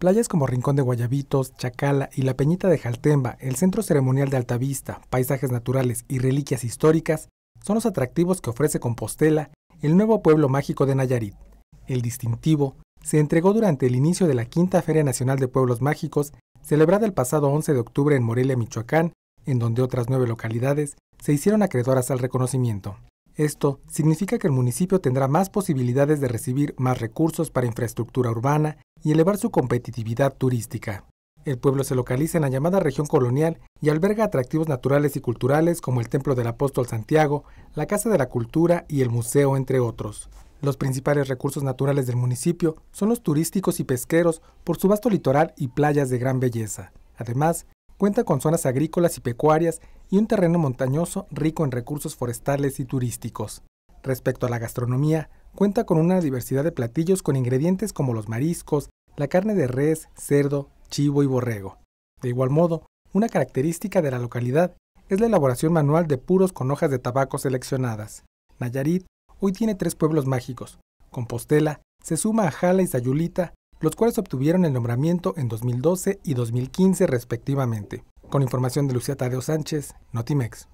Playas como Rincón de Guayabitos, Chacala y la Peñita de Jaltemba, el Centro Ceremonial de Altavista, paisajes naturales y reliquias históricas son los atractivos que ofrece Compostela, el nuevo pueblo mágico de Nayarit. El distintivo se entregó durante el inicio de la Quinta Feria Nacional de Pueblos Mágicos, celebrada el pasado 11 de octubre en Morelia, Michoacán, en donde otras nueve localidades se hicieron acreedoras al reconocimiento. Esto significa que el municipio tendrá más posibilidades de recibir más recursos para infraestructura urbana y elevar su competitividad turística. El pueblo se localiza en la llamada región colonial y alberga atractivos naturales y culturales como el Templo del Apóstol Santiago, la Casa de la Cultura y el Museo, entre otros. Los principales recursos naturales del municipio son los turísticos y pesqueros por su vasto litoral y playas de gran belleza. Además, Cuenta con zonas agrícolas y pecuarias y un terreno montañoso rico en recursos forestales y turísticos. Respecto a la gastronomía, cuenta con una diversidad de platillos con ingredientes como los mariscos, la carne de res, cerdo, chivo y borrego. De igual modo, una característica de la localidad es la elaboración manual de puros con hojas de tabaco seleccionadas. Nayarit hoy tiene tres pueblos mágicos. Compostela se suma a Jala y Sayulita los cuales obtuvieron el nombramiento en 2012 y 2015 respectivamente. Con información de Lucía Tadeo Sánchez, Notimex.